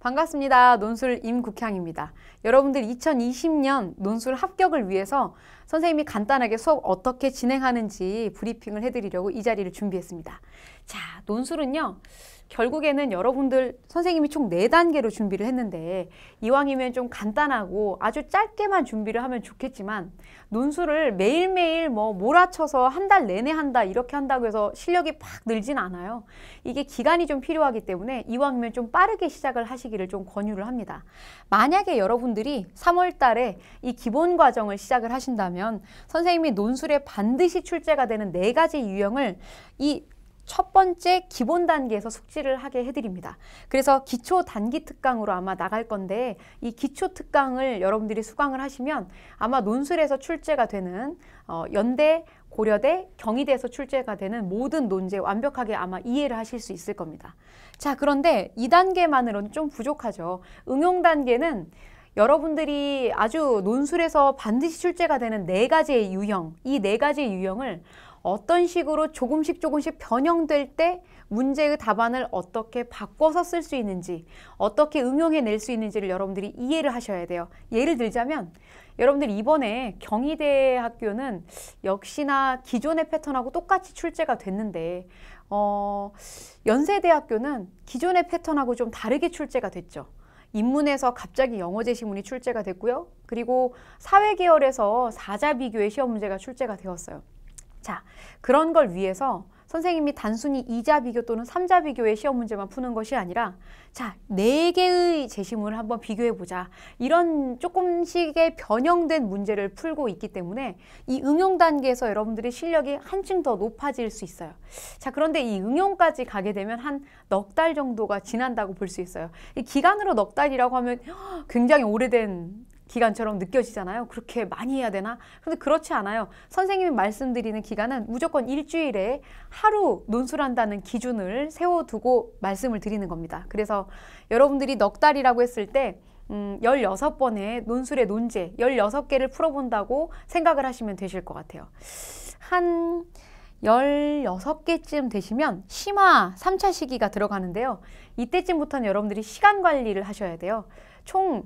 반갑습니다. 논술 임국향입니다. 여러분들 2020년 논술 합격을 위해서 선생님이 간단하게 수업 어떻게 진행하는지 브리핑을 해드리려고 이 자리를 준비했습니다. 자, 논술은요. 결국에는 여러분들 선생님이 총4단계로 준비를 했는데 이왕이면 좀 간단하고 아주 짧게만 준비를 하면 좋겠지만 논술을 매일매일 뭐 몰아쳐서 한 달 내내 한다 이렇게 한다고 해서 실력이 팍 늘진 않아요. 이게 기간이 좀 필요하기 때문에 이왕이면 좀 빠르게 시작을 하시기를 좀 권유를 합니다. 만약에 여러분들이 3월 달에 이 기본 과정을 시작을 하신다면 선생님이 논술에 반드시 출제가 되는 네 가지 유형을 이첫 번째 기본 단계에서 숙지를 하게 해드립니다. 그래서 기초 단기 특강으로 아마 나갈 건데 이 기초 특강을 여러분들이 수강을 하시면 아마 논술에서 출제가 되는 어, 연대, 고려대, 경희대에서 출제가 되는 모든 논제 완벽하게 아마 이해를 하실 수 있을 겁니다. 자 그런데 이단계만으로는좀 부족하죠. 응용 단계는 여러분들이 아주 논술에서 반드시 출제가 되는 네 가지의 유형, 이 네 가지의 유형을 어떤 식으로 조금씩 조금씩 변형될 때 문제의 답안을 어떻게 바꿔서 쓸 수 있는지 어떻게 응용해낼 수 있는지를 여러분들이 이해를 하셔야 돼요. 예를 들자면 여러분들 이번에 경희대 학교는 역시나 기존의 패턴하고 똑같이 출제가 됐는데 어, 연세대학교는 기존의 패턴하고 좀 다르게 출제가 됐죠. 인문에서 갑자기 영어 제시문이 출제가 됐고요. 그리고 사회계열에서 사자 비교의 시험 문제가 출제가 되었어요. 자, 그런 걸 위해서 선생님이 단순히 이자 비교 또는 삼자 비교의 시험 문제만 푸는 것이 아니라 자, 네 개의 제시문을 한번 비교해 보자. 이런 조금씩의 변형된 문제를 풀고 있기 때문에 이 응용 단계에서 여러분들의 실력이 한층 더 높아질 수 있어요. 자, 그런데 이 응용까지 가게 되면 한 넉 달 정도가 지난다고 볼 수 있어요. 이 기간으로 넉 달이라고 하면 굉장히 오래된 기간처럼 느껴지잖아요. 그렇게 많이 해야 되나? 근데 그렇지 않아요. 선생님이 말씀드리는 기간은 무조건 일주일에 하루 논술한다는 기준을 세워두고 말씀을 드리는 겁니다. 그래서 여러분들이 넉 달이라고 했을 때 음, 16번의 논술의 논제, 16개를 풀어본다고 생각을 하시면 되실 것 같아요. 한 16개쯤 되시면 심화 3차 시기가 들어가는데요. 이때쯤부터는 여러분들이 시간 관리를 하셔야 돼요. 총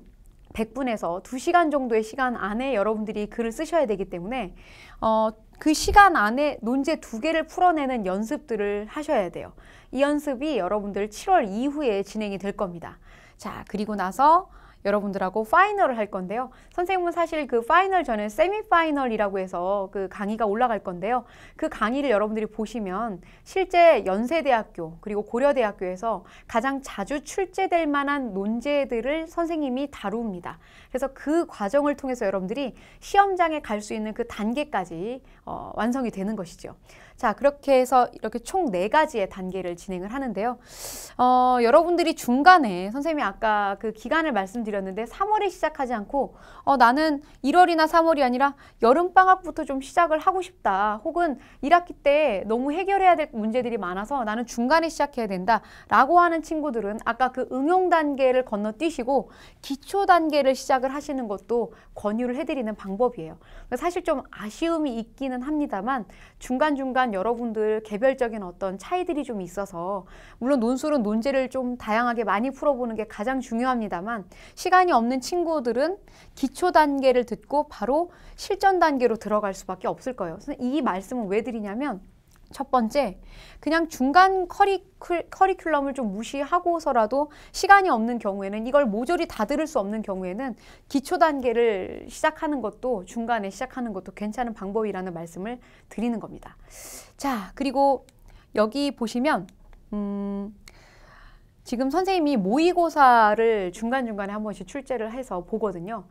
100분에서 2시간 정도의 시간 안에 여러분들이 글을 쓰셔야 되기 때문에 어, 그 시간 안에 논제 두 개를 풀어내는 연습들을 하셔야 돼요. 이 연습이 여러분들 7월 이후에 진행이 될 겁니다. 자, 그리고 나서 여러분들하고 파이널을 할 건데요. 선생님은 사실 그 파이널 전에 세미파이널이라고 해서 그 강의가 올라갈 건데요. 그 강의를 여러분들이 보시면 실제 연세대학교 그리고 고려대학교에서 가장 자주 출제될 만한 논제들을 선생님이 다룹니다. 그래서 그 과정을 통해서 여러분들이 시험장에 갈 수 있는 그 단계까지 어, 완성이 되는 것이죠. 자, 그렇게 해서 이렇게 총 네 가지의 단계를 진행을 하는데요. 어, 여러분들이 중간에 선생님이 아까 그 기간을 말씀드렸는데 3월에 시작하지 않고 어, 나는 1월이나 3월이 아니라 여름방학부터 좀 시작을 하고 싶다. 혹은 1학기 때 너무 해결해야 될 문제들이 많아서 나는 중간에 시작해야 된다. 라고 하는 친구들은 아까 그 응용 단계를 건너뛰시고 기초 단계를 시작을 하시는 것도 권유를 해드리는 방법이에요. 사실 좀 아쉬움이 있기는 합니다만 중간중간 논란 여러분들 개별적인 어떤 차이들이 좀 있어서 물론 논술은 논제를 좀 다양하게 많이 풀어보는 게 가장 중요합니다만 시간이 없는 친구들은 기초 단계를 듣고 바로 실전 단계로 들어갈 수밖에 없을 거예요. 이 말씀은 왜 드리냐면 첫 번째, 그냥 중간 커리큘, 커리큘럼을 좀 무시하고서라도 시간이 없는 경우에는 이걸 모조리 다 들을 수 없는 경우에는 기초 단계를 시작하는 것도 중간에 시작하는 것도 괜찮은 방법이라는 말씀을 드리는 겁니다. 자, 그리고 여기 보시면 음, 지금 선생님이 모의고사를 중간중간에 한 번씩 출제를 해서 보거든요.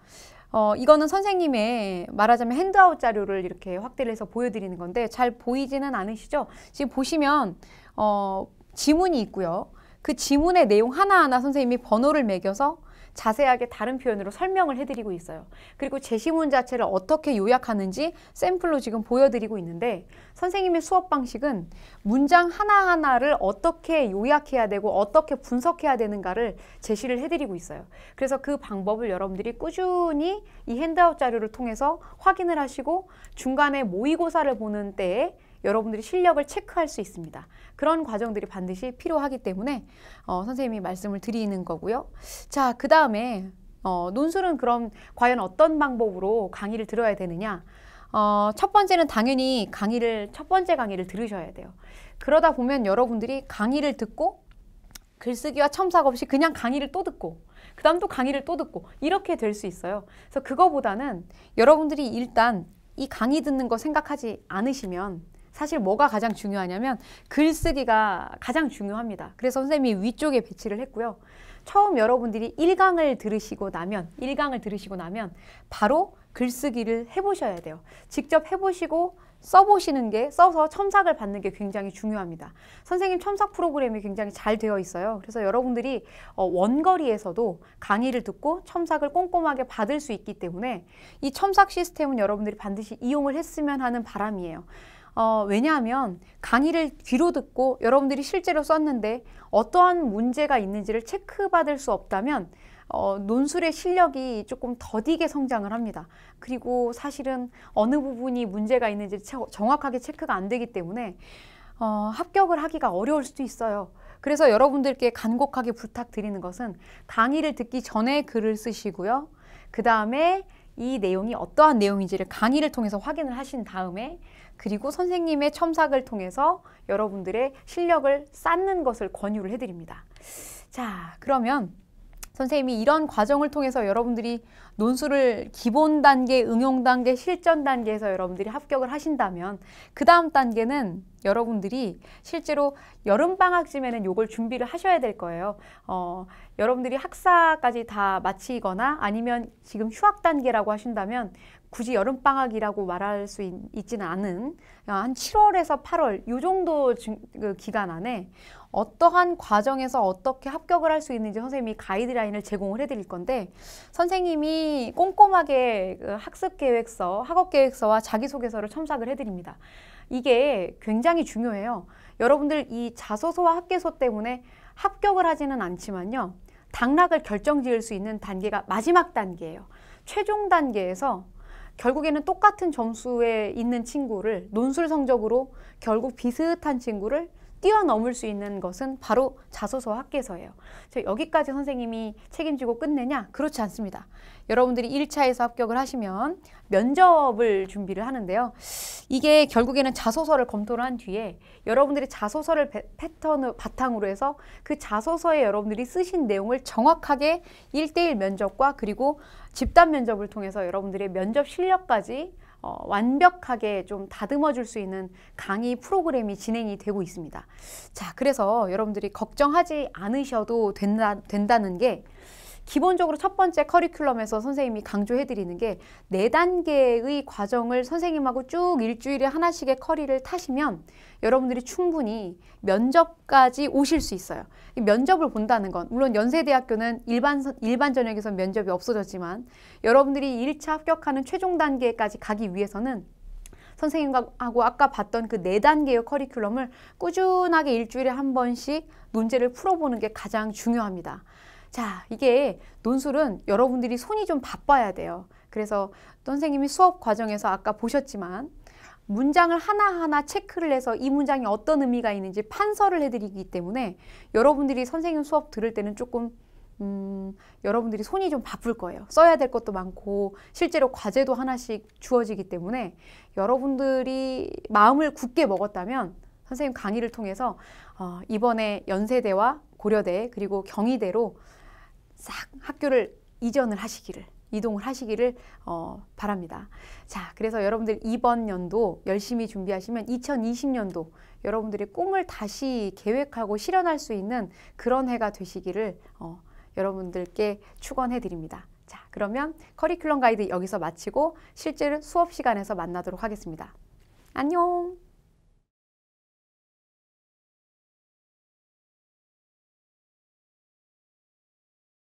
어, 이거는 선생님의 말하자면 핸드아웃 자료를 이렇게 확대를 해서 보여드리는 건데 잘 보이지는 않으시죠? 지금 보시면 어, 지문이 있고요. 그 지문의 내용 하나하나 선생님이 번호를 매겨서 자세하게 다른 표현으로 설명을 해드리고 있어요. 그리고 제시문 자체를 어떻게 요약하는지 샘플로 지금 보여드리고 있는데 선생님의 수업 방식은 문장 하나하나를 어떻게 요약해야 되고 어떻게 분석해야 되는가를 제시를 해드리고 있어요. 그래서 그 방법을 여러분들이 꾸준히 이 핸드아웃 자료를 통해서 확인을 하시고 중간에 모의고사를 보는 때에 여러분들이 실력을 체크할 수 있습니다. 그런 과정들이 반드시 필요하기 때문에 어, 선생님이 말씀을 드리는 거고요. 자, 그 다음에 어, 논술은 그럼 과연 어떤 방법으로 강의를 들어야 되느냐? 어, 첫 번째는 당연히 강의를, 첫 번째 강의를 들으셔야 돼요. 그러다 보면 여러분들이 강의를 듣고 글쓰기와 첨삭 없이 그냥 강의를 또 듣고 그 다음 또 강의를 또 듣고 이렇게 될 수 있어요. 그래서 그거보다는 여러분들이 일단 이 강의 듣는 거 생각하지 않으시면 사실 뭐가 가장 중요하냐면 글쓰기가 가장 중요합니다. 그래서 선생님이 위쪽에 배치를 했고요. 처음 여러분들이 1강을 들으시고 나면 1강을 들으시고 나면 바로 글쓰기를 해보셔야 돼요. 직접 해보시고 써보시는 게 써서 첨삭을 받는 게 굉장히 중요합니다. 선생님 첨삭 프로그램이 굉장히 잘 되어 있어요. 그래서 여러분들이 어, 원거리에서도 강의를 듣고 첨삭을 꼼꼼하게 받을 수 있기 때문에 이 첨삭 시스템은 여러분들이 반드시 이용을 했으면 하는 바람이에요. 어, 왜냐하면 강의를 귀로 듣고 여러분들이 실제로 썼는데 어떠한 문제가 있는지를 체크받을 수 없다면 어, 논술의 실력이 조금 더디게 성장을 합니다. 그리고 사실은 어느 부분이 문제가 있는지 정확하게 체크가 안 되기 때문에 어, 합격을 하기가 어려울 수도 있어요. 그래서 여러분들께 간곡하게 부탁드리는 것은 강의를 듣기 전에 글을 쓰시고요. 그 다음에 이 내용이 어떠한 내용인지를 강의를 통해서 확인을 하신 다음에 그리고 선생님의 첨삭을 통해서 여러분들의 실력을 쌓는 것을 권유를 해드립니다. 자, 그러면 선생님이 이런 과정을 통해서 여러분들이 논술을 기본 단계, 응용 단계, 실전 단계에서 여러분들이 합격을 하신다면 그 다음 단계는 여러분들이 실제로 여름방학쯤에는 요걸 준비를 하셔야 될 거예요. 어, 여러분들이 학사까지 다 마치거나 아니면 지금 휴학 단계라고 하신다면 굳이 여름방학이라고 말할 수 있, 지는 않은 아, 한 7월에서 8월 이 정도 중, 그 기간 안에 어떠한 과정에서 어떻게 합격을 할 수 있는지 선생님이 가이드라인을 제공을 해드릴 건데 선생님이 꼼꼼하게 그 학습계획서, 학업계획서와 자기소개서를 첨삭을 해드립니다. 이게 굉장히 중요해요. 여러분들 이 자소서와 학계서 때문에 합격을 하지는 않지만요. 당락을 결정 지을 수 있는 단계가 마지막 단계예요. 최종 단계에서 결국에는 똑같은 점수에 있는 친구를 논술 성적으로 결국 비슷한 친구를 뛰어넘을 수 있는 것은 바로 자소서 학계서예요. 여기까지 선생님이 책임지고 끝내냐? 그렇지 않습니다. 여러분들이 1차에서 합격을 하시면 면접을 준비를 하는데요. 이게 결국에는 자소서를 검토를 한 뒤에 여러분들이 자소서를 패턴을 바탕으로 해서 그 자소서에 여러분들이 쓰신 내용을 정확하게 1대1 면접과 그리고 집단 면접을 통해서 여러분들의 면접 실력까지 어, 완벽하게 좀 다듬어 줄 수 있는 강의 프로그램이 진행이 되고 있습니다. 자, 그래서 여러분들이 걱정하지 않으셔도 된다, 된다는 게 기본적으로 첫 번째 커리큘럼에서 선생님이 강조해드리는 게 네단계의 과정을 선생님하고 쭉 일주일에 하나씩의 커리를 타시면 여러분들이 충분히 면접까지 오실 수 있어요. 면접을 본다는 건 물론 연세대학교는 일반, 일반 전역에서 면접이 없어졌지만 여러분들이 일차 합격하는 최종 단계까지 가기 위해서는 선생님하고 아까 봤던 그 네 단계의 커리큘럼을 꾸준하게 일주일에 한 번씩 문제를 풀어보는 게 가장 중요합니다. 자, 이게 논술은 여러분들이 손이 좀 바빠야 돼요. 그래서 선생님이 수업 과정에서 아까 보셨지만 문장을 하나하나 체크를 해서 이 문장이 어떤 의미가 있는지 판서를 해드리기 때문에 여러분들이 선생님 수업 들을 때는 조금 음, 여러분들이 손이 좀 바쁠 거예요. 써야 될 것도 많고 실제로 과제도 하나씩 주어지기 때문에 여러분들이 마음을 굳게 먹었다면 선생님 강의를 통해서 어, 이번에 연세대와 고려대 그리고 경희대로 싹 학교를 이전을 하시기를 이동을 하시기를 어, 바랍니다. 자, 그래서 여러분들 이번 연도 열심히 준비하시면 2020년도 여러분들의 꿈을 다시 계획하고 실현할 수 있는 그런 해가 되시기를 어, 여러분들께 축원해 드립니다. 자, 그러면 커리큘럼 가이드 여기서 마치고 실제 수업 시간에서 만나도록 하겠습니다. 안녕!